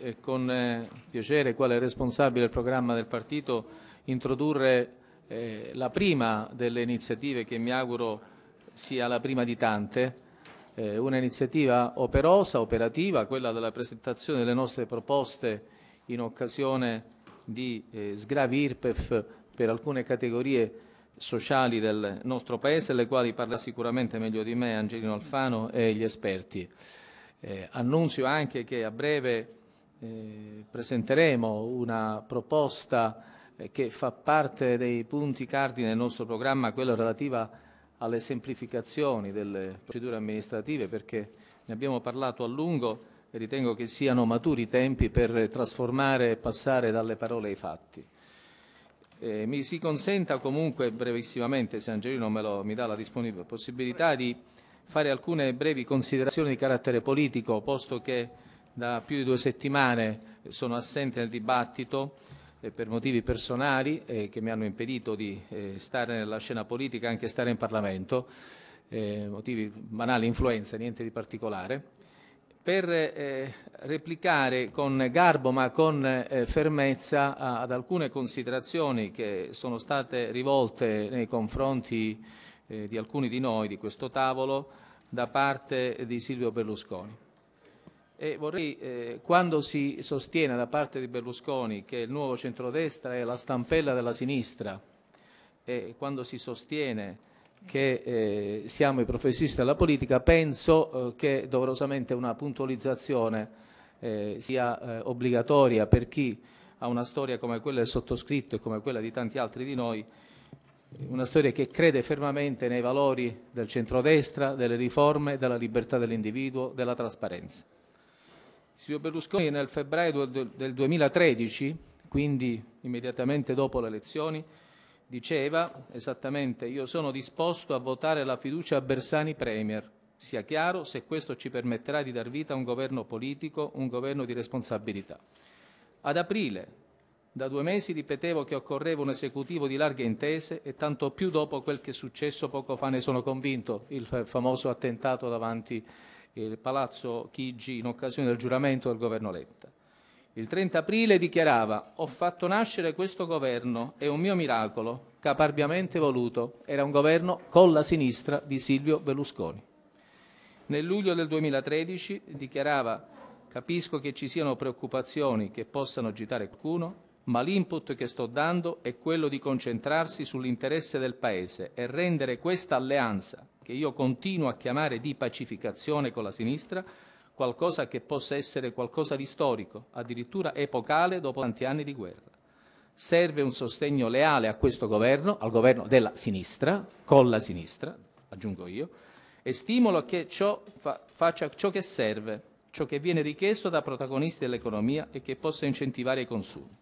piace, con eh, piacere, quale responsabile del programma del partito, introdurre eh, la prima delle iniziative che mi auguro sia la prima di tante, eh, un'iniziativa operosa, operativa, quella della presentazione delle nostre proposte in occasione di eh, sgravi IRPEF per alcune categorie sociali del nostro Paese, le quali parla sicuramente meglio di me Angelino Alfano e gli esperti. Eh, annunzio anche che a breve eh, presenteremo una proposta eh, che fa parte dei punti cardine del nostro programma, quella relativa alle semplificazioni delle procedure amministrative, perché ne abbiamo parlato a lungo e ritengo che siano maturi i tempi per trasformare e passare dalle parole ai fatti. Eh, mi si consenta comunque brevissimamente, se Angelino me lo, mi dà la possibilità di fare alcune brevi considerazioni di carattere politico, posto che da più di due settimane sono assente nel dibattito eh, per motivi personali eh, che mi hanno impedito di eh, stare nella scena politica e anche stare in Parlamento, eh, motivi banali, influenze, niente di particolare, per eh, replicare con garbo ma con eh, fermezza a, ad alcune considerazioni che sono state rivolte nei confronti di alcuni di noi di questo tavolo da parte di Silvio Berlusconi. E vorrei, eh, quando si sostiene da parte di Berlusconi che il nuovo centrodestra è la stampella della sinistra, e quando si sostiene che eh, siamo i professionisti della politica, penso eh, che doverosamente una puntualizzazione eh, sia eh, obbligatoria per chi ha una storia come quella del sottoscritto e come quella di tanti altri di noi, una storia che crede fermamente nei valori del centrodestra, delle riforme, della libertà dell'individuo, della trasparenza. Silvio Berlusconi nel febbraio del 2013, quindi immediatamente dopo le elezioni, diceva esattamente io sono disposto a votare la fiducia a Bersani Premier, sia chiaro se questo ci permetterà di dar vita a un governo politico, un governo di responsabilità. Ad aprile, da due mesi ripetevo che occorreva un esecutivo di larghe intese e tanto più dopo quel che è successo poco fa ne sono convinto, il famoso attentato davanti il Palazzo Chigi in occasione del giuramento del governo Letta. Il 30 aprile dichiarava «Ho fatto nascere questo governo, è un mio miracolo, caparbiamente voluto, era un governo con la sinistra di Silvio Berlusconi». Nel luglio del 2013 dichiarava «Capisco che ci siano preoccupazioni che possano agitare qualcuno, ma l'input che sto dando è quello di concentrarsi sull'interesse del Paese e rendere questa alleanza che io continuo a chiamare di pacificazione con la sinistra, qualcosa che possa essere qualcosa di storico, addirittura epocale dopo tanti anni di guerra. Serve un sostegno leale a questo governo, al governo della sinistra, con la sinistra, aggiungo io, e stimolo che ciò fa, faccia ciò che serve, ciò che viene richiesto da protagonisti dell'economia e che possa incentivare i consumi.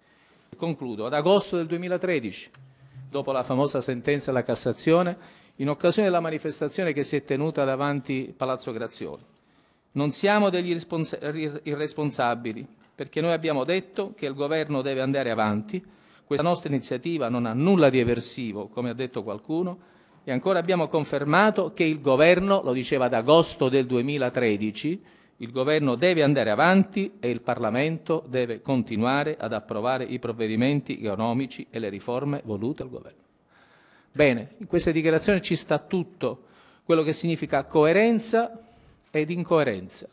Concludo, ad agosto del 2013, dopo la famosa sentenza della Cassazione, in occasione della manifestazione che si è tenuta davanti Palazzo Grazioli. Non siamo degli irresponsabili, perché noi abbiamo detto che il governo deve andare avanti, questa nostra iniziativa non ha nulla di eversivo, come ha detto qualcuno, e ancora abbiamo confermato che il governo, lo diceva ad agosto del 2013, il governo deve andare avanti e il Parlamento deve continuare ad approvare i provvedimenti economici e le riforme volute al governo. Bene, in queste dichiarazioni ci sta tutto quello che significa coerenza ed incoerenza.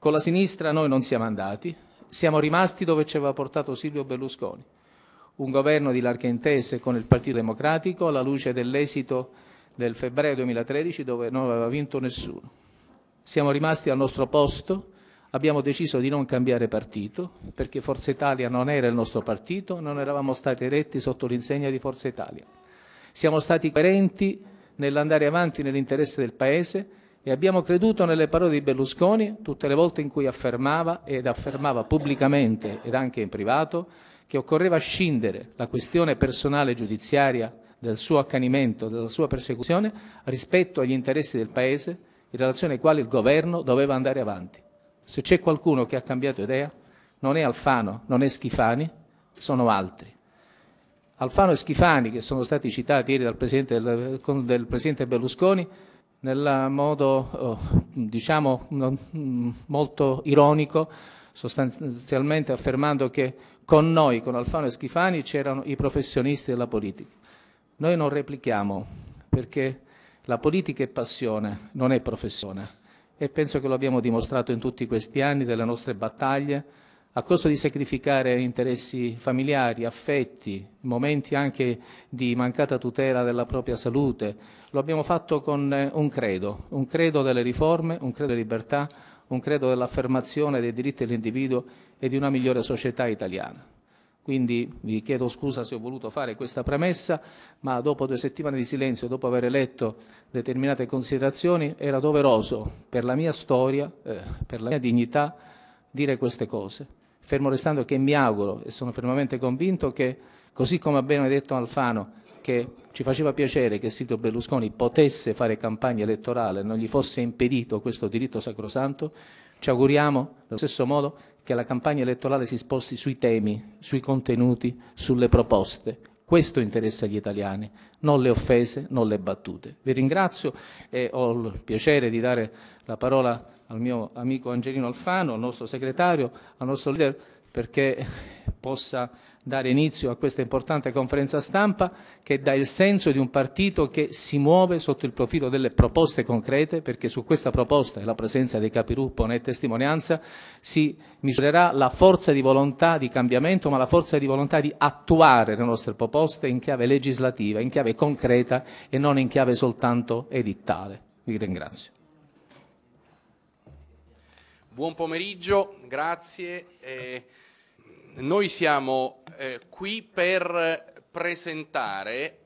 Con la sinistra noi non siamo andati, siamo rimasti dove ci aveva portato Silvio Berlusconi, un governo di larghe intese con il Partito Democratico alla luce dell'esito del febbraio 2013 dove non aveva vinto nessuno. Siamo rimasti al nostro posto, abbiamo deciso di non cambiare partito perché Forza Italia non era il nostro partito, non eravamo stati eletti sotto l'insegna di Forza Italia. Siamo stati coerenti nell'andare avanti nell'interesse del Paese e abbiamo creduto nelle parole di Berlusconi tutte le volte in cui affermava ed affermava pubblicamente ed anche in privato che occorreva scindere la questione personale giudiziaria del suo accanimento, della sua persecuzione rispetto agli interessi del Paese in relazione ai quali il governo doveva andare avanti. Se c'è qualcuno che ha cambiato idea, non è Alfano, non è Schifani, sono altri. Alfano e Schifani, che sono stati citati ieri dal Presidente, del, del Presidente Berlusconi, nel modo, oh, diciamo, molto ironico, sostanzialmente affermando che con noi, con Alfano e Schifani, c'erano i professionisti della politica. Noi non replichiamo, perché la politica è passione, non è professione. E penso che lo abbiamo dimostrato in tutti questi anni delle nostre battaglie, a costo di sacrificare interessi familiari, affetti, momenti anche di mancata tutela della propria salute. Lo abbiamo fatto con eh, un credo, un credo delle riforme, un credo della libertà, un credo dell'affermazione dei diritti dell'individuo e di una migliore società italiana. Quindi vi chiedo scusa se ho voluto fare questa premessa, ma dopo due settimane di silenzio, dopo aver letto determinate considerazioni, era doveroso per la mia storia, eh, per la mia dignità, dire queste cose fermo restando che mi auguro e sono fermamente convinto che, così come ha ben detto Alfano, che ci faceva piacere che Silvio Berlusconi potesse fare campagna elettorale, non gli fosse impedito questo diritto sacrosanto, ci auguriamo allo stesso modo che la campagna elettorale si sposti sui temi, sui contenuti, sulle proposte. Questo interessa gli italiani, non le offese, non le battute. Vi ringrazio e ho il piacere di dare la parola al mio amico Angelino Alfano, al nostro segretario, al nostro leader, perché possa dare inizio a questa importante conferenza stampa che dà il senso di un partito che si muove sotto il profilo delle proposte concrete, perché su questa proposta e la presenza dei capiruppo ne è testimonianza, si misurerà la forza di volontà di cambiamento, ma la forza di volontà di attuare le nostre proposte in chiave legislativa, in chiave concreta e non in chiave soltanto edittale. Vi ringrazio. Buon pomeriggio, grazie. Eh, noi siamo eh, qui per presentare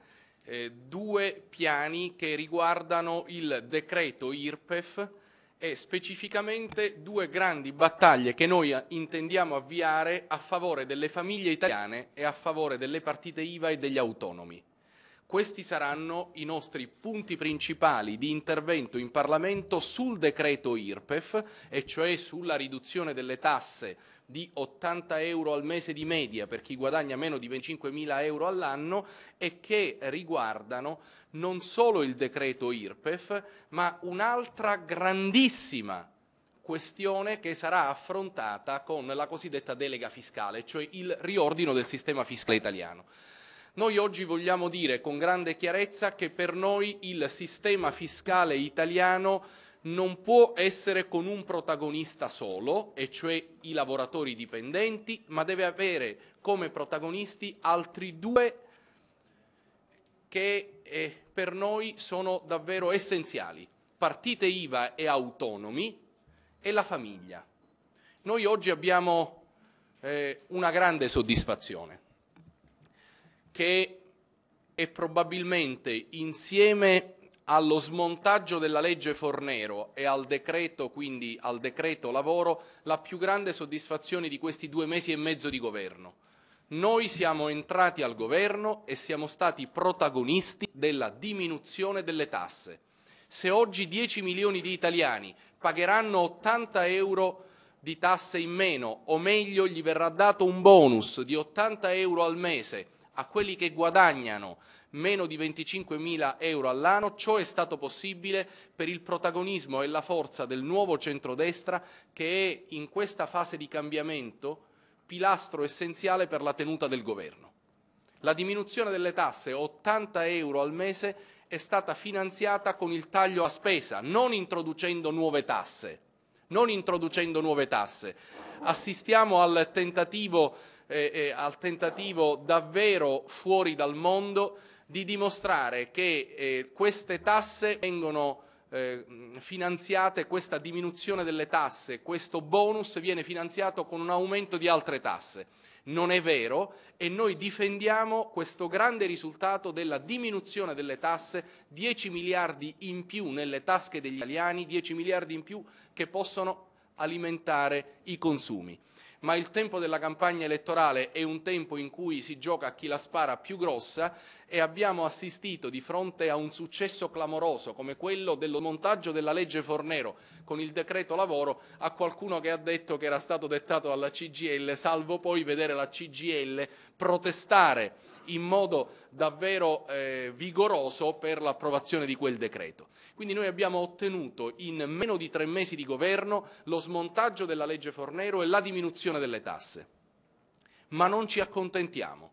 eh, due piani che riguardano il decreto IRPEF e specificamente due grandi battaglie che noi intendiamo avviare a favore delle famiglie italiane e a favore delle partite IVA e degli autonomi. Questi saranno i nostri punti principali di intervento in Parlamento sul decreto IRPEF, e cioè sulla riduzione delle tasse di 80 euro al mese di media per chi guadagna meno di 25.000 euro all'anno e che riguardano non solo il decreto IRPEF, ma un'altra grandissima questione che sarà affrontata con la cosiddetta delega fiscale, cioè il riordino del sistema fiscale italiano. Noi oggi vogliamo dire con grande chiarezza che per noi il sistema fiscale italiano non può essere con un protagonista solo, e cioè i lavoratori dipendenti, ma deve avere come protagonisti altri due che eh, per noi sono davvero essenziali, partite IVA e autonomi e la famiglia. Noi oggi abbiamo eh, una grande soddisfazione che è probabilmente insieme allo smontaggio della legge Fornero e al decreto, quindi al decreto lavoro, la più grande soddisfazione di questi due mesi e mezzo di governo. Noi siamo entrati al governo e siamo stati protagonisti della diminuzione delle tasse. Se oggi 10 milioni di italiani pagheranno 80 euro di tasse in meno, o meglio gli verrà dato un bonus di 80 euro al mese, a quelli che guadagnano meno di 25.000 euro all'anno, ciò è stato possibile per il protagonismo e la forza del nuovo centrodestra che è in questa fase di cambiamento pilastro essenziale per la tenuta del governo. La diminuzione delle tasse, 80 euro al mese, è stata finanziata con il taglio a spesa, non introducendo nuove tasse. Non introducendo nuove tasse. Assistiamo al tentativo eh, eh, al tentativo davvero fuori dal mondo di dimostrare che eh, queste tasse vengono eh, finanziate, questa diminuzione delle tasse, questo bonus viene finanziato con un aumento di altre tasse. Non è vero e noi difendiamo questo grande risultato della diminuzione delle tasse, 10 miliardi in più nelle tasche degli italiani, 10 miliardi in più che possono alimentare i consumi ma il tempo della campagna elettorale è un tempo in cui si gioca a chi la spara più grossa e abbiamo assistito di fronte a un successo clamoroso come quello dello montaggio della legge Fornero con il decreto lavoro a qualcuno che ha detto che era stato dettato alla CGL, salvo poi vedere la CGL protestare in modo davvero eh, vigoroso per l'approvazione di quel decreto. Quindi noi abbiamo ottenuto in meno di tre mesi di governo lo smontaggio della legge Fornero e la diminuzione delle tasse. Ma non ci accontentiamo.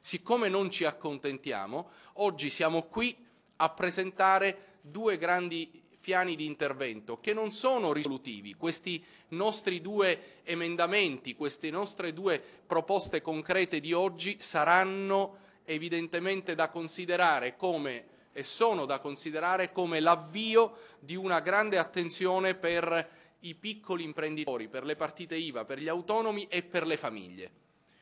Siccome non ci accontentiamo, oggi siamo qui a presentare due grandi piani di intervento che non sono risolutivi. Questi nostri due emendamenti, queste nostre due proposte concrete di oggi saranno evidentemente da considerare come e sono da considerare come l'avvio di una grande attenzione per i piccoli imprenditori, per le partite IVA, per gli autonomi e per le famiglie.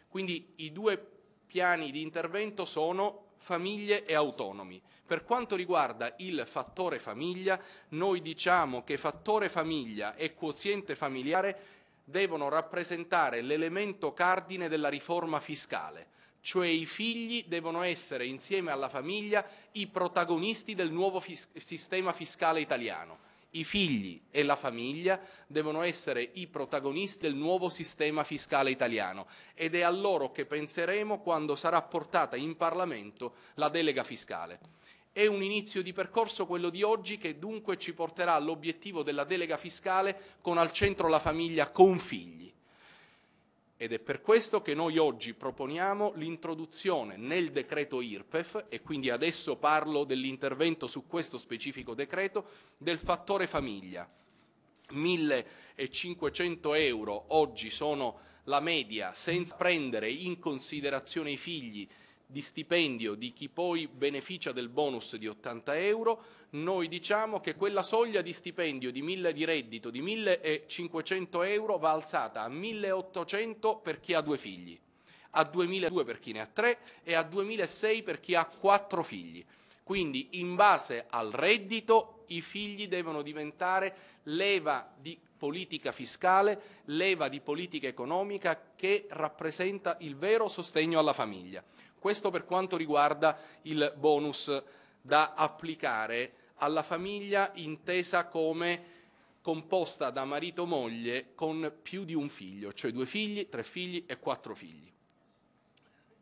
Quindi i due piani di intervento sono famiglie e autonomi. Per quanto riguarda il fattore famiglia, noi diciamo che fattore famiglia e quoziente familiare devono rappresentare l'elemento cardine della riforma fiscale, cioè i figli devono essere insieme alla famiglia i protagonisti del nuovo fis sistema fiscale italiano. I figli e la famiglia devono essere i protagonisti del nuovo sistema fiscale italiano ed è a loro che penseremo quando sarà portata in Parlamento la delega fiscale. È un inizio di percorso quello di oggi che dunque ci porterà all'obiettivo della delega fiscale con al centro la famiglia con figli. Ed è per questo che noi oggi proponiamo l'introduzione nel decreto IRPEF, e quindi adesso parlo dell'intervento su questo specifico decreto, del fattore famiglia. 1.500 euro oggi sono la media senza prendere in considerazione i figli di stipendio di chi poi beneficia del bonus di 80 euro, noi diciamo che quella soglia di stipendio di, 1000, di reddito di 1500 euro va alzata a 1800 per chi ha due figli, a 2.200 per chi ne ha tre e a 2.600 per chi ha quattro figli. Quindi in base al reddito i figli devono diventare leva di politica fiscale, leva di politica economica che rappresenta il vero sostegno alla famiglia. Questo per quanto riguarda il bonus da applicare alla famiglia intesa come composta da marito-moglie con più di un figlio, cioè due figli, tre figli e quattro figli.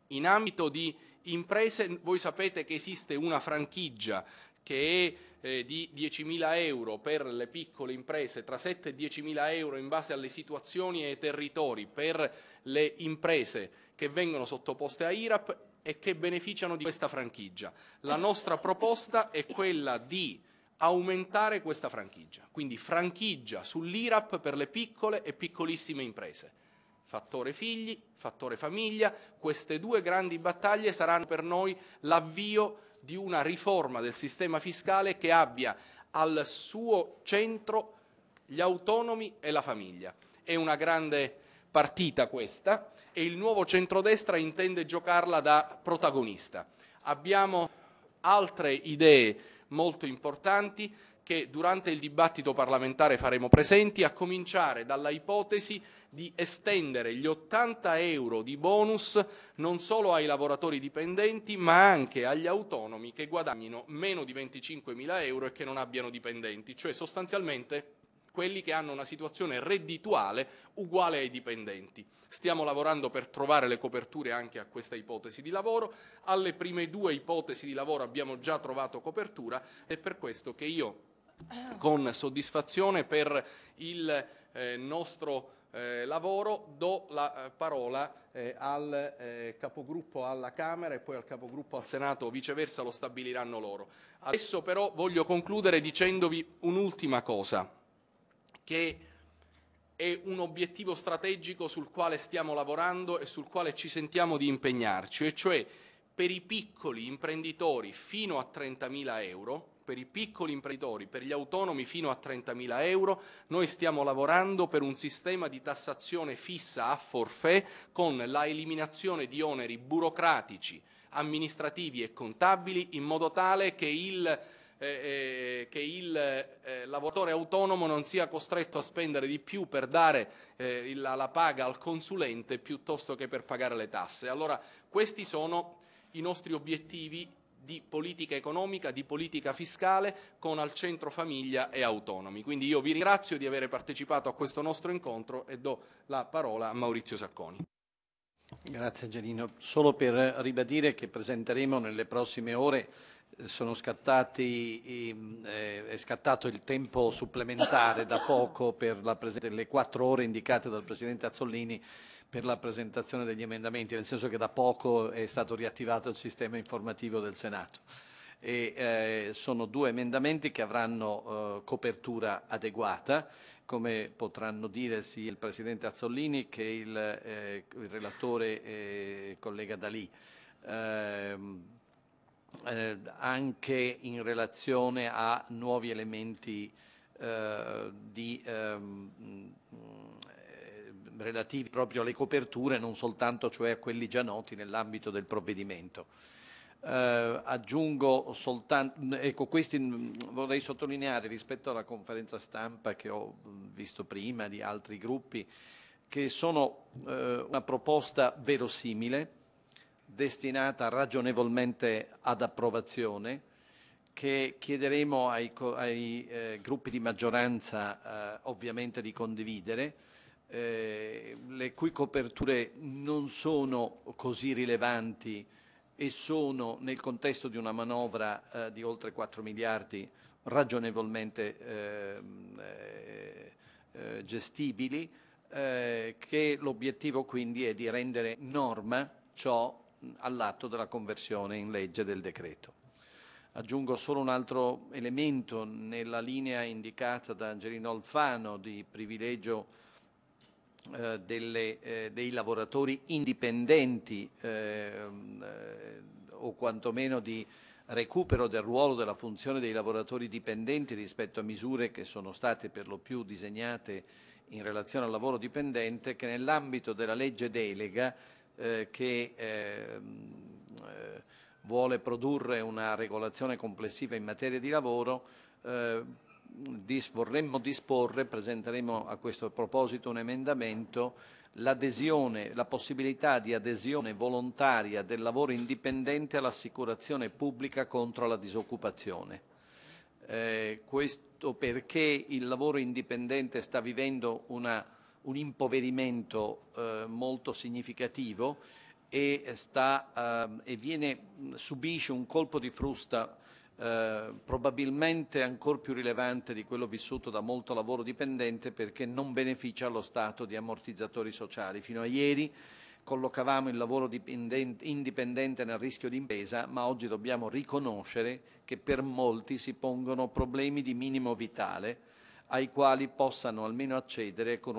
In ambito di imprese voi sapete che esiste una franchigia che è eh, di 10.000 euro per le piccole imprese, tra 7 e 10.000 euro in base alle situazioni e ai territori per le imprese che vengono sottoposte a IRAP e che beneficiano di questa franchigia. La nostra proposta è quella di aumentare questa franchigia, quindi franchigia sull'IRAP per le piccole e piccolissime imprese. Fattore figli, fattore famiglia, queste due grandi battaglie saranno per noi l'avvio di una riforma del sistema fiscale che abbia al suo centro gli autonomi e la famiglia. È una grande partita questa e il nuovo centrodestra intende giocarla da protagonista. Abbiamo altre idee molto importanti che durante il dibattito parlamentare faremo presenti, a cominciare dalla ipotesi di estendere gli 80 euro di bonus non solo ai lavoratori dipendenti ma anche agli autonomi che guadagnino meno di 25 mila euro e che non abbiano dipendenti, cioè sostanzialmente quelli che hanno una situazione reddituale uguale ai dipendenti. Stiamo lavorando per trovare le coperture anche a questa ipotesi di lavoro, alle prime due ipotesi di lavoro abbiamo già trovato copertura ed è per questo che io con soddisfazione per il eh, nostro eh, lavoro do la eh, parola eh, al eh, capogruppo alla Camera e poi al capogruppo al Senato viceversa lo stabiliranno loro. Adesso però voglio concludere dicendovi un'ultima cosa che è un obiettivo strategico sul quale stiamo lavorando e sul quale ci sentiamo di impegnarci, e cioè per i piccoli imprenditori fino a 30.000 euro, per i piccoli imprenditori, per gli autonomi fino a 30.000 euro, noi stiamo lavorando per un sistema di tassazione fissa a forfè con la eliminazione di oneri burocratici, amministrativi e contabili in modo tale che il eh, eh, eh, che il eh, lavoratore autonomo non sia costretto a spendere di più per dare eh, la, la paga al consulente piuttosto che per pagare le tasse. Allora questi sono i nostri obiettivi di politica economica, di politica fiscale con al centro famiglia e autonomi. Quindi io vi ringrazio di aver partecipato a questo nostro incontro e do la parola a Maurizio Sacconi. Grazie Angelino. Solo per ribadire che presenteremo nelle prossime ore sono Scattati, ehm, eh, è scattato il tempo supplementare da poco per la le quattro ore indicate dal Presidente Azzollini per la presentazione degli emendamenti, nel senso che da poco è stato riattivato il sistema informativo del Senato. E, eh, sono due emendamenti che avranno eh, copertura adeguata, come potranno dire sia il Presidente Azzollini che il, eh, il relatore eh, collega Dalì. Ehm, eh, anche in relazione a nuovi elementi eh, di, ehm, mm, eh, relativi proprio alle coperture, non soltanto cioè a quelli già noti nell'ambito del provvedimento. Eh, aggiungo soltanto, ecco, questi mm, vorrei sottolineare rispetto alla conferenza stampa che ho mm, visto prima di altri gruppi, che sono eh, una proposta verosimile, destinata ragionevolmente ad approvazione, che chiederemo ai, ai eh, gruppi di maggioranza eh, ovviamente di condividere, eh, le cui coperture non sono così rilevanti e sono nel contesto di una manovra eh, di oltre 4 miliardi ragionevolmente ehm, eh, eh, gestibili, che l'obiettivo quindi è di rendere norma ciò all'atto della conversione in legge del decreto. Aggiungo solo un altro elemento nella linea indicata da Angelino Alfano di privilegio eh, delle, eh, dei lavoratori indipendenti ehm, eh, o quantomeno di recupero del ruolo della funzione dei lavoratori dipendenti rispetto a misure che sono state per lo più disegnate in relazione al lavoro dipendente che nell'ambito della legge delega eh, che ehm, eh, vuole produrre una regolazione complessiva in materia di lavoro, eh, dis vorremmo disporre, presenteremo a questo proposito un emendamento, la possibilità di adesione volontaria del lavoro indipendente all'assicurazione pubblica contro la disoccupazione. Eh, questo perché il lavoro indipendente sta vivendo una un impoverimento eh, molto significativo e, sta, eh, e viene, subisce un colpo di frusta eh, probabilmente ancora più rilevante di quello vissuto da molto lavoro dipendente perché non beneficia allo Stato di ammortizzatori sociali. Fino a ieri collocavamo il lavoro indipendente nel rischio di impresa, ma oggi dobbiamo riconoscere che per molti si pongono problemi di minimo vitale ai quali possano almeno accedere con,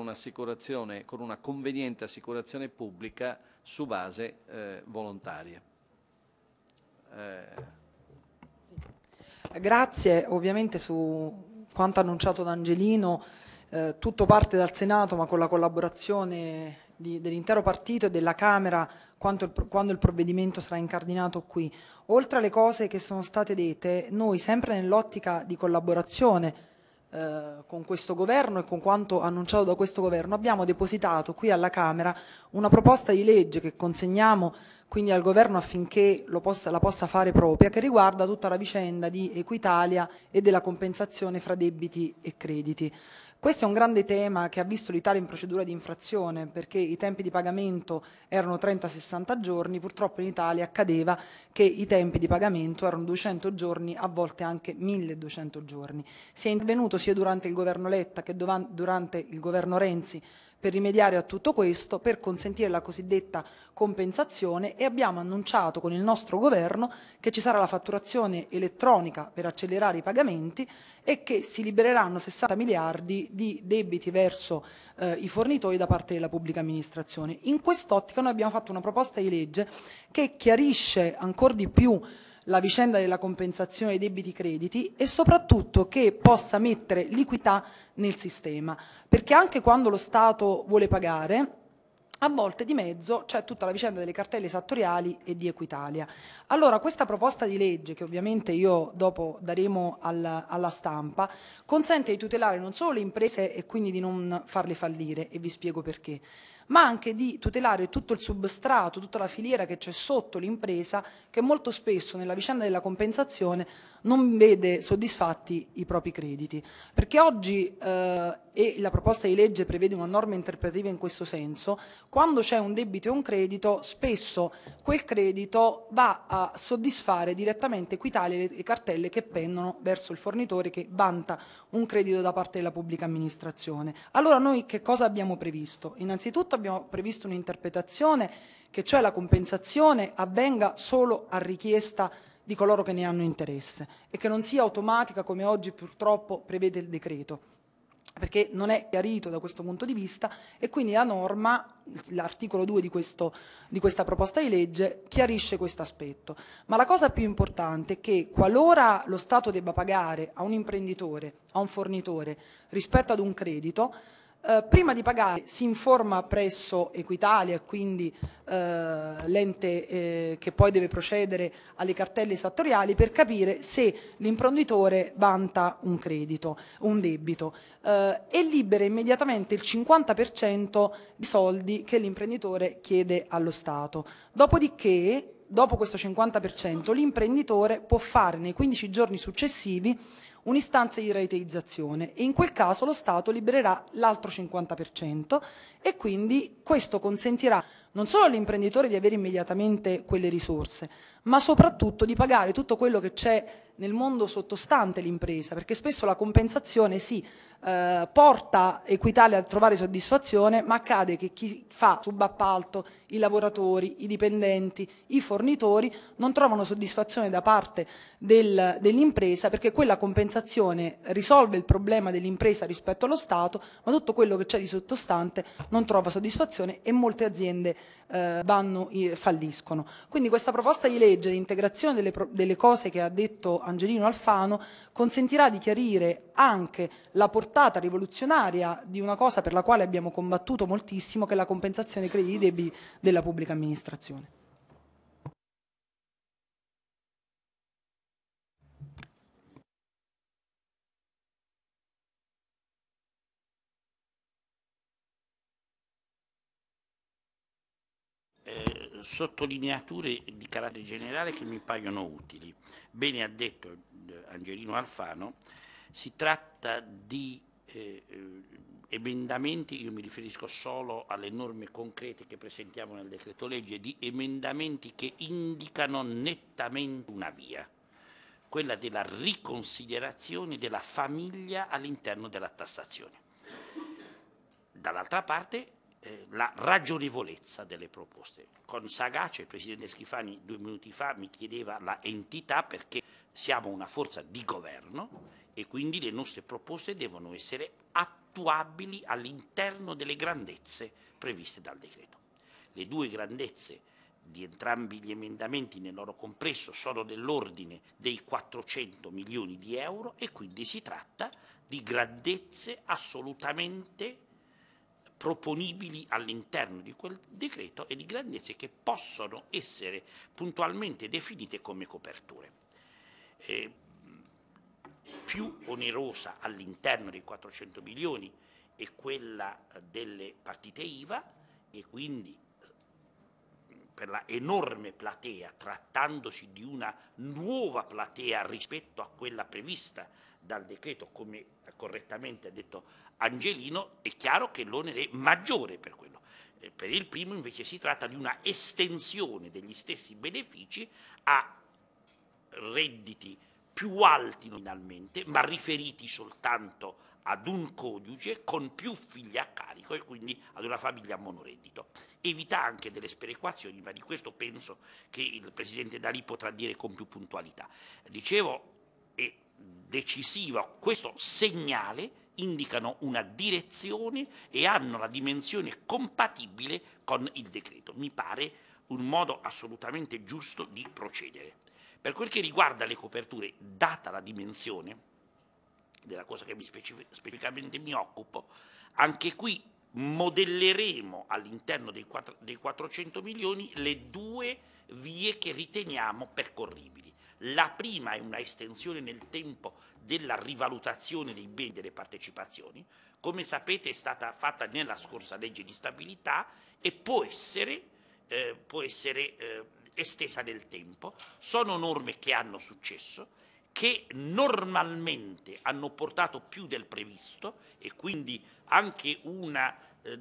con una conveniente assicurazione pubblica su base eh, volontaria. Eh. Grazie, ovviamente su quanto annunciato da Angelino, eh, tutto parte dal Senato ma con la collaborazione dell'intero partito e della Camera il, quando il provvedimento sarà incardinato qui. Oltre alle cose che sono state dette, noi sempre nell'ottica di collaborazione eh, con questo governo e con quanto annunciato da questo governo, abbiamo depositato qui alla Camera una proposta di legge che consegniamo quindi al governo affinché possa, la possa fare propria, che riguarda tutta la vicenda di Equitalia e della compensazione fra debiti e crediti. Questo è un grande tema che ha visto l'Italia in procedura di infrazione perché i tempi di pagamento erano 30-60 giorni, purtroppo in Italia accadeva che i tempi di pagamento erano 200 giorni, a volte anche 1200 giorni. Si è intervenuto sia durante il governo Letta che durante il governo Renzi per rimediare a tutto questo, per consentire la cosiddetta compensazione e abbiamo annunciato con il nostro governo che ci sarà la fatturazione elettronica per accelerare i pagamenti e che si libereranno 60 miliardi di debiti verso eh, i fornitori da parte della pubblica amministrazione. In quest'ottica noi abbiamo fatto una proposta di legge che chiarisce ancora di più la vicenda della compensazione dei debiti crediti e soprattutto che possa mettere liquidità nel sistema, perché anche quando lo Stato vuole pagare a volte di mezzo c'è tutta la vicenda delle cartelle esattoriali e di Equitalia. Allora questa proposta di legge, che ovviamente io dopo daremo alla, alla stampa, consente di tutelare non solo le imprese e quindi di non farle fallire, e vi spiego perché, ma anche di tutelare tutto il substrato, tutta la filiera che c'è sotto l'impresa che molto spesso nella vicenda della compensazione non vede soddisfatti i propri crediti. Perché oggi eh, e la proposta di legge prevede una norma interpretativa in questo senso, quando c'è un debito e un credito spesso quel credito va a soddisfare direttamente quitali le cartelle che pendono verso il fornitore che vanta un credito da parte della pubblica amministrazione. Allora noi che cosa abbiamo previsto? Innanzitutto abbiamo previsto un'interpretazione che cioè la compensazione avvenga solo a richiesta di coloro che ne hanno interesse e che non sia automatica come oggi purtroppo prevede il decreto perché non è chiarito da questo punto di vista e quindi la norma, l'articolo 2 di, questo, di, questa proposta di legge, chiarisce questo aspetto. Ma la cosa più importante è che qualora lo Stato debba pagare a un imprenditore, a un fornitore, rispetto ad un credito, eh, prima di pagare si informa presso Equitalia, quindi eh, l'ente eh, che poi deve procedere alle cartelle esattoriali per capire se l'imprenditore vanta un credito, un debito e eh, libera immediatamente il 50% di soldi che l'imprenditore chiede allo Stato. Dopodiché, dopo questo 50%, l'imprenditore può fare nei 15 giorni successivi un'istanza di rateizzazione e in quel caso lo Stato libererà l'altro 50% e quindi questo consentirà non solo all'imprenditore di avere immediatamente quelle risorse, ma soprattutto di pagare tutto quello che c'è nel mondo sottostante l'impresa, perché spesso la compensazione sì eh, porta Equitalia a trovare soddisfazione, ma accade che chi fa subappalto, i lavoratori, i dipendenti, i fornitori non trovano soddisfazione da parte del, dell'impresa perché quella compensazione risolve il problema dell'impresa rispetto allo Stato, ma tutto quello che c'è di sottostante non trova soddisfazione e molte aziende eh, vanno, falliscono. Quindi questa proposta di legge di integrazione delle, delle cose che ha detto Angelino Alfano consentirà di chiarire anche la portata portata rivoluzionaria di una cosa per la quale abbiamo combattuto moltissimo, che è la compensazione dei crediti debiti della pubblica amministrazione. Eh, sottolineature di carattere generale che mi paiono utili. Bene ha detto eh, Angelino Alfano si tratta di eh, eh, emendamenti, io mi riferisco solo alle norme concrete che presentiamo nel decreto legge, di emendamenti che indicano nettamente una via, quella della riconsiderazione della famiglia all'interno della tassazione. Dall'altra parte eh, la ragionevolezza delle proposte. Con Sagace, il Presidente Schifani due minuti fa mi chiedeva la entità perché siamo una forza di governo e quindi le nostre proposte devono essere attuabili all'interno delle grandezze previste dal decreto. Le due grandezze di entrambi gli emendamenti nel loro complesso sono dell'ordine dei 400 milioni di euro e quindi si tratta di grandezze assolutamente proponibili all'interno di quel decreto e di grandezze che possono essere puntualmente definite come coperture. Eh, più onerosa all'interno dei 400 milioni è quella eh, delle partite IVA e quindi eh, per la enorme platea, trattandosi di una nuova platea rispetto a quella prevista dal decreto, come correttamente ha detto Angelino, è chiaro che l'onere è maggiore per quello. Eh, per il primo invece si tratta di una estensione degli stessi benefici a redditi più alti nominalmente, ma riferiti soltanto ad un coniuge con più figli a carico e quindi ad una famiglia a monoreddito. Evita anche delle sperequazioni, ma di questo penso che il Presidente Dalì potrà dire con più puntualità. Dicevo, è decisivo questo segnale indicano una direzione e hanno la dimensione compatibile con il decreto. Mi pare un modo assolutamente giusto di procedere. Per quel che riguarda le coperture, data la dimensione della cosa che mi specif- specificamente mi occupo, anche qui modelleremo all'interno dei, quattro, dei 400 milioni le due vie che riteniamo percorribili. La prima è una estensione nel tempo della rivalutazione dei beni delle partecipazioni, come sapete è stata fatta nella scorsa legge di stabilità e può essere, eh, può essere eh, estesa nel tempo, sono norme che hanno successo, che normalmente hanno portato più del previsto e quindi anche una eh,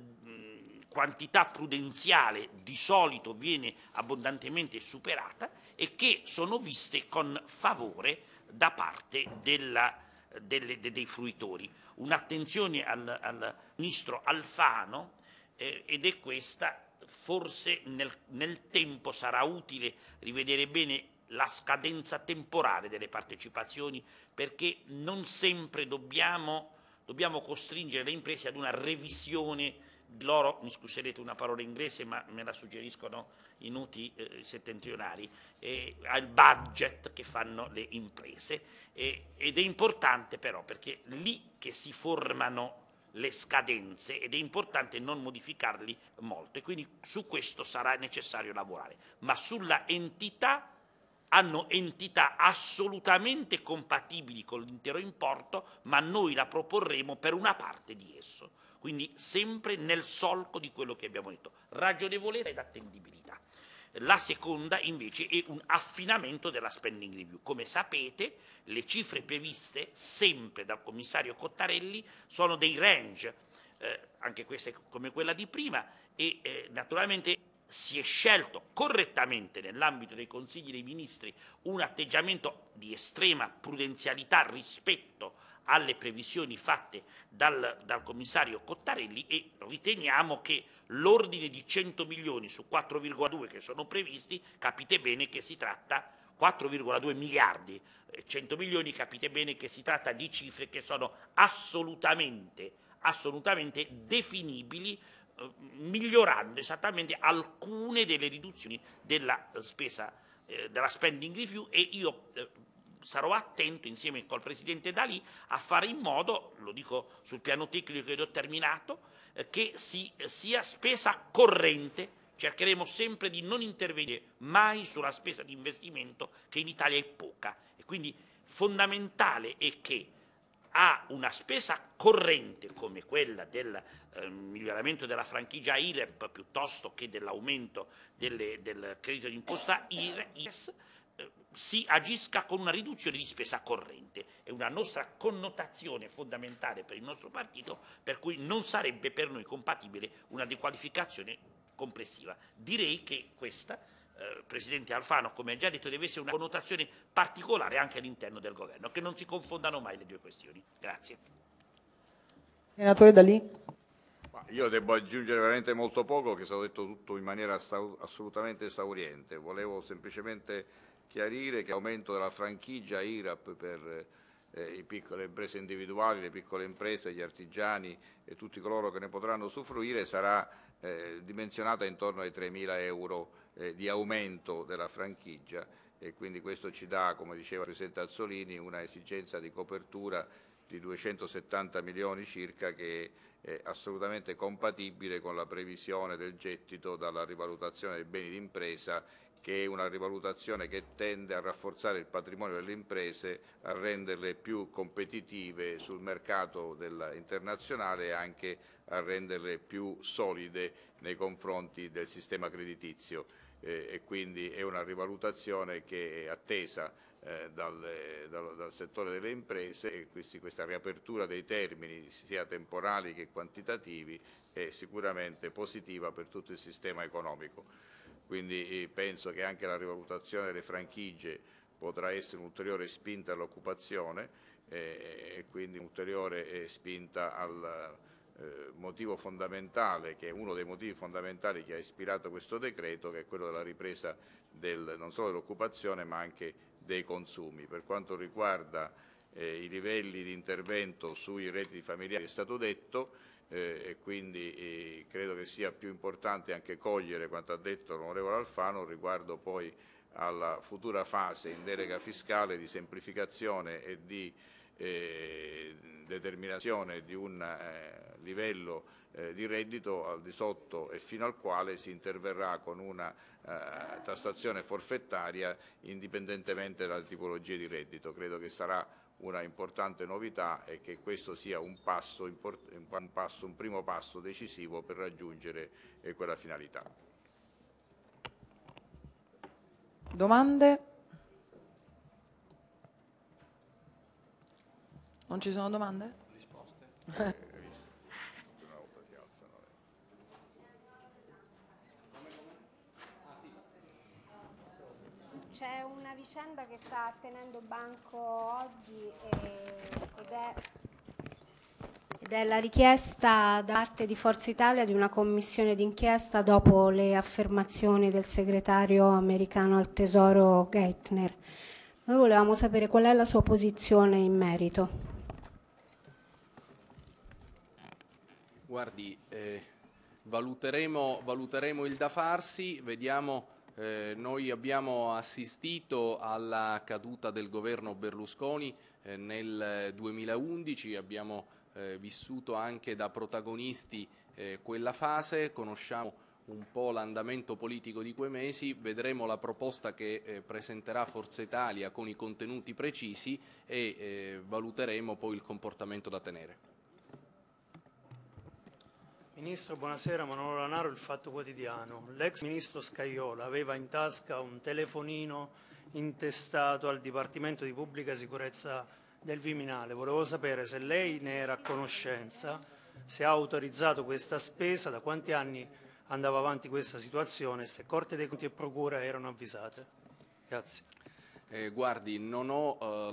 quantità prudenziale di solito viene abbondantemente superata e che sono viste con favore da parte della, delle, dei fruitori. Un'attenzione al, al, ministro Alfano eh, ed è questa forse nel, nel tempo sarà utile rivedere bene la scadenza temporale delle partecipazioni perché non sempre dobbiamo, dobbiamo costringere le imprese ad una revisione loro, mi scuserete una parola inglese ma me la suggeriscono i noti eh, settentrionali, eh, al budget che fanno le imprese eh, ed è importante però perché lì che si formano le scadenze ed è importante non modificarli molto e quindi su questo sarà necessario lavorare, ma sulla entità hanno entità assolutamente compatibili con l'intero importo, ma noi la proporremo per una parte di esso, quindi sempre nel solco di quello che abbiamo detto, ragionevolezza ed attendibilità. La seconda invece è un affinamento della spending review. Come sapete le cifre previste sempre dal commissario Cottarelli sono dei range, eh, anche queste come quella di prima, e eh, naturalmente si è scelto correttamente nell'ambito dei consigli dei ministri un atteggiamento di estrema prudenzialità rispetto alle previsioni fatte dal, dal commissario Cottarelli e riteniamo che l'ordine di 100 milioni su 4,2 che sono previsti, capite bene che si tratta 4,2 miliardi, 100 eh, milioni, capite bene che si tratta di cifre che sono assolutamente, assolutamente definibili eh, migliorando esattamente alcune delle riduzioni della eh, spesa, della spending review e io sarò attento insieme col Presidente Dalì a fare in modo, lo dico sul piano tecnico che ho terminato, eh, che si, eh, sia spesa corrente. Cercheremo sempre di non intervenire mai sulla spesa di investimento che in Italia è poca. E quindi fondamentale è che ha una spesa corrente come quella del eh, miglioramento della franchigia IREP piuttosto che dell'aumento del credito d'imposta IRES, si agisca con una riduzione di spesa corrente. È una nostra connotazione fondamentale per il nostro partito, per cui non sarebbe per noi compatibile una dequalificazione complessiva. Direi che questa, eh, Presidente Alfano, come ha già detto, deve essere una connotazione particolare anche all'interno del Governo, che non si confondano mai le due questioni. Grazie. Senatore Dalì. Io devo aggiungere veramente molto poco, che è stato detto tutto in maniera assolutamente esauriente. Volevo semplicemente chiarire che aumento della franchigia IRAP per eh, piccole imprese individuali, le piccole imprese, gli artigiani e tutti coloro che ne potranno usufruire sarà eh, dimensionata intorno ai 3.000 euro eh, di aumento della franchigia e quindi questo ci dà, come diceva il Presidente Azzolini, una esigenza di copertura di 270 milioni circa che è assolutamente compatibile con la previsione del gettito dalla rivalutazione dei beni d'impresa che è una rivalutazione che tende a rafforzare il patrimonio delle imprese, a renderle più competitive sul mercato internazionale e anche a renderle più solide nei confronti del sistema creditizio eh, e quindi è una rivalutazione che è attesa eh, dal, dal, dal, settore delle imprese e questi, questa riapertura dei termini sia temporali che quantitativi è sicuramente positiva per tutto il sistema economico. Quindi eh, penso che anche la rivalutazione delle franchigie potrà essere un'ulteriore spinta all'occupazione eh, e quindi un'ulteriore eh, spinta al, eh, motivo fondamentale, che è uno dei motivi fondamentali che ha ispirato questo decreto, che è quello della ripresa del, non solo dell'occupazione ma anche dei consumi. Per quanto riguarda eh, i livelli di intervento sui redditi familiari è stato detto eh, e quindi eh, credo che sia più importante anche cogliere quanto ha detto l'onorevole Alfano riguardo poi alla futura fase in delega fiscale di semplificazione e di eh, determinazione di un eh, livello eh, di reddito al di sotto e fino al quale si interverrà con una eh, tassazione forfettaria indipendentemente dalla tipologia di reddito. Credo che sarà una importante novità e che questo sia un, passo, un, passo, un primo passo decisivo per raggiungere eh, quella finalità. Domande? Non ci sono domande? Risposte? C'è una vicenda che sta tenendo banco oggi ed è ed è la richiesta da parte di Forza Italia di una commissione d'inchiesta dopo le affermazioni del segretario americano al tesoro Geithner. Noi volevamo sapere qual è la sua posizione in merito. guardi, eh, valuteremo, valuteremo, il da farsi, vediamo... Eh, noi abbiamo assistito alla caduta del governo Berlusconi eh, nel 2011, abbiamo eh, vissuto anche da protagonisti eh, quella fase, conosciamo un po' l'andamento politico di quei mesi, vedremo la proposta che eh, presenterà Forza Italia con i contenuti precisi e eh, valuteremo poi il comportamento da tenere. Ministro, buonasera. Manolo Lanaro, il Fatto Quotidiano. L'ex ministro Scaiola aveva in tasca un telefonino intestato al Dipartimento di Pubblica Sicurezza del Viminale. Volevo sapere se lei ne era a conoscenza, se ha autorizzato questa spesa, da quanti anni andava avanti questa situazione, se Corte dei Conti e Procura erano avvisate. Grazie. Eh, guardi, non ho eh,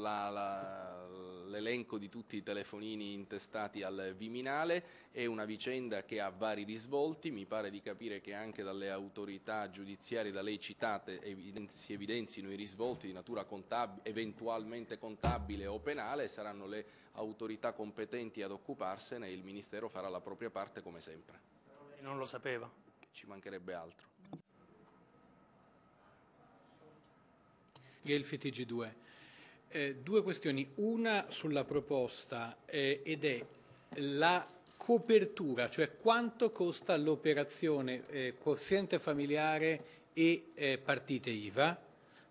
l'elenco di tutti i telefonini intestati al Viminale, è una vicenda che ha vari risvolti, mi pare di capire che anche dalle autorità giudiziarie da lei citate si evidenzino i risvolti di natura contab- eventualmente contabile o penale, saranno le autorità competenti ad occuparsene e il Ministero farà la propria parte come sempre. Non lo sapeva. Ci mancherebbe altro. Gelfi TG2. Eh, due questioni, una sulla proposta eh, ed è la copertura, cioè quanto costa l'operazione eh, quoziente familiare e eh, partite IVA,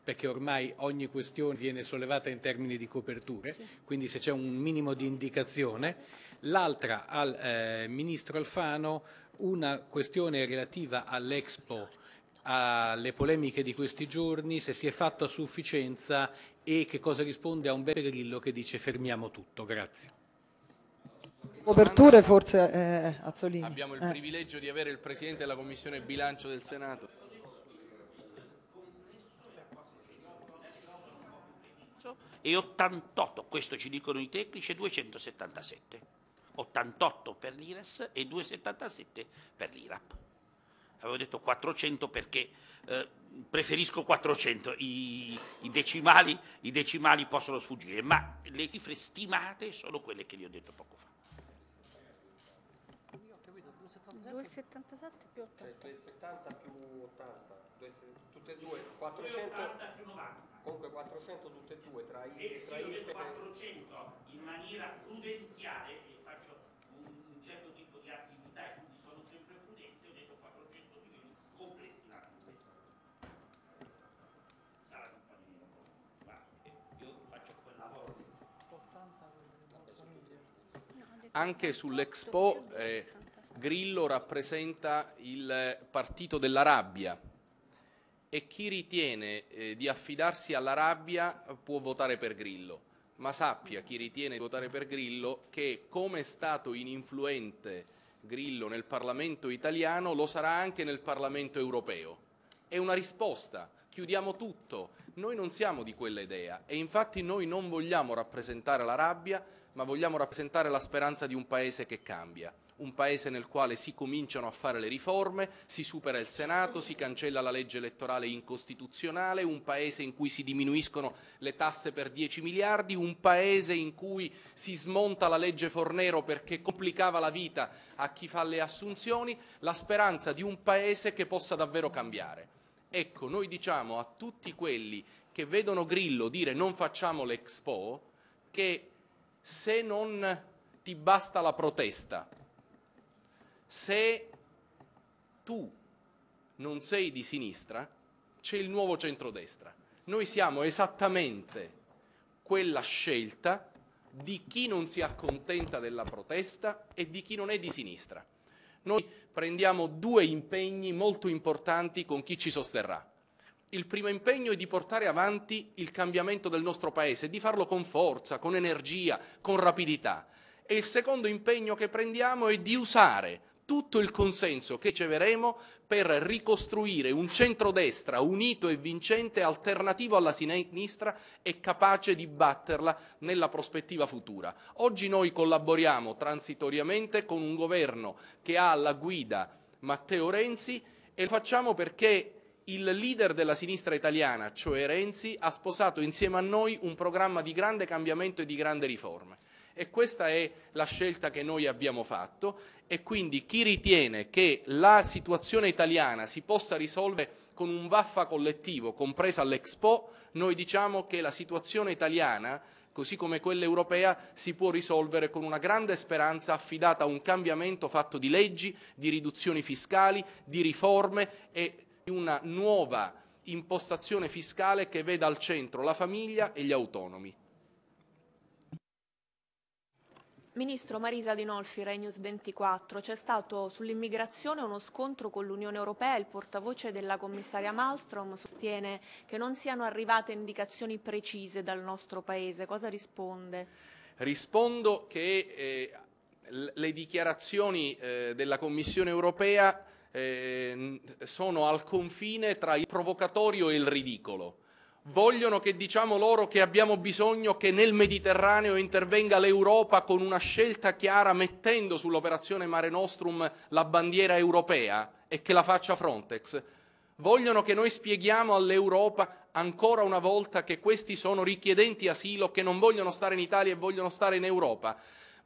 perché ormai ogni questione viene sollevata in termini di coperture, sì. quindi se c'è un minimo di indicazione. L'altra al eh, Ministro Alfano, una questione relativa all'Expo alle polemiche di questi giorni, se si è fatto a sufficienza e che cosa risponde a un bel grillo che dice fermiamo tutto. Grazie. Coperture forse eh, Azzolini. Abbiamo il eh. privilegio di avere il Presidente della Commissione Bilancio del Senato. E 88, questo ci dicono i tecnici, e 277. 88 per l'IRES e 277 per l'IRAP avevo detto 400 perché eh, preferisco 400, I, i, decimali, i decimali possono sfuggire, ma le cifre stimate sono quelle che vi ho detto poco fa. 2,77 più 80. 2,70 cioè, più 80, tutte e due, 400 più 90. Comunque 400 tutte e due tra i... E eh, tra se io 400 in maniera prudenziale anche sull'Expo eh, Grillo rappresenta il partito della rabbia e chi ritiene eh, di affidarsi alla rabbia può votare per Grillo, ma sappia chi ritiene di votare per Grillo che come è stato ininfluente Grillo nel Parlamento italiano lo sarà anche nel Parlamento europeo. È una risposta chiudiamo tutto. Noi non siamo di quella idea e infatti noi non vogliamo rappresentare la rabbia, ma vogliamo rappresentare la speranza di un paese che cambia. Un paese nel quale si cominciano a fare le riforme, si supera il Senato, si cancella la legge elettorale incostituzionale, un paese in cui si diminuiscono le tasse per 10 miliardi, un paese in cui si smonta la legge Fornero perché complicava la vita a chi fa le assunzioni, la speranza di un paese che possa davvero cambiare. Ecco, noi diciamo a tutti quelli che vedono Grillo dire non facciamo l'Expo che se non ti basta la protesta, se tu non sei di sinistra, c'è il nuovo centrodestra. Noi siamo esattamente quella scelta di chi non si accontenta della protesta e di chi non è di sinistra. Noi prendiamo due impegni molto importanti con chi ci sosterrà. Il primo impegno è di portare avanti il cambiamento del nostro Paese, di farlo con forza, con energia, con rapidità. E il secondo impegno che prendiamo è di usare tutto il consenso che ceveremo per ricostruire un centrodestra unito e vincente, alternativo alla sinistra e capace di batterla nella prospettiva futura. Oggi noi collaboriamo transitoriamente con un governo che ha alla guida Matteo Renzi e lo facciamo perché il leader della sinistra italiana, cioè Renzi, ha sposato insieme a noi un programma di grande cambiamento e di grande riforme. E questa è la scelta che noi abbiamo fatto e quindi chi ritiene che la situazione italiana si possa risolvere con un vaffa collettivo, compresa l'Expo, noi diciamo che la situazione italiana così come quella europea, si può risolvere con una grande speranza affidata a un cambiamento fatto di leggi, di riduzioni fiscali, di riforme e di una nuova impostazione fiscale che veda al centro la famiglia e gli autonomi. Ministro Marisa Dinolfi, Regnus 24, c'è stato sull'immigrazione uno scontro con l'Unione Europea, il portavoce della commissaria Malmström sostiene che non siano arrivate indicazioni precise dal nostro Paese, cosa risponde? Rispondo che eh, le dichiarazioni eh, della Commissione Europea eh, sono al confine tra il provocatorio e il ridicolo vogliono che diciamo loro che abbiamo bisogno che nel Mediterraneo intervenga l'Europa con una scelta chiara mettendo sull'operazione Mare Nostrum la bandiera europea e che la faccia Frontex. Vogliono che noi spieghiamo all'Europa ancora una volta che questi sono richiedenti asilo, che non vogliono stare in Italia e vogliono stare in Europa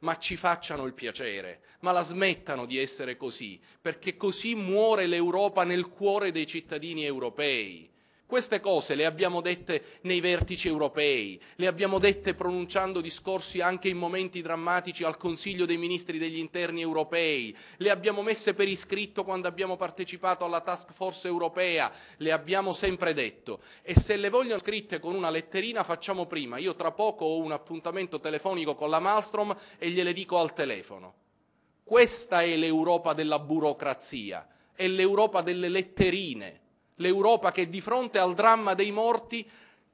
ma ci facciano il piacere, ma la smettano di essere così, perché così muore l'Europa nel cuore dei cittadini europei. Queste cose le abbiamo dette nei vertici europei, le abbiamo dette pronunciando discorsi anche in momenti drammatici al Consiglio dei Ministri degli Interni europei, le abbiamo messe per iscritto quando abbiamo partecipato alla task force europea, le abbiamo sempre detto. E se le vogliono scritte con una letterina facciamo prima. Io tra poco ho un appuntamento telefonico con la Malmstrom e gliele dico al telefono. Questa è l'Europa della burocrazia, è l'Europa delle letterine l'Europa che di fronte al dramma dei morti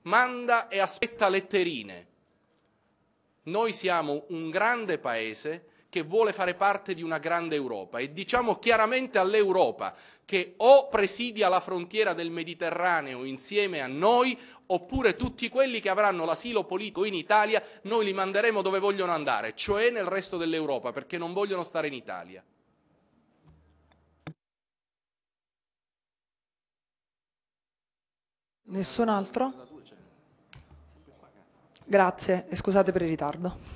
manda e aspetta letterine. Noi siamo un grande paese che vuole fare parte di una grande Europa e diciamo chiaramente all'Europa che o presidia la frontiera del Mediterraneo insieme a noi oppure tutti quelli che avranno l'asilo politico in Italia noi li manderemo dove vogliono andare, cioè nel resto dell'Europa perché non vogliono stare in Italia. Nessun altro? Grazie e scusate per il ritardo.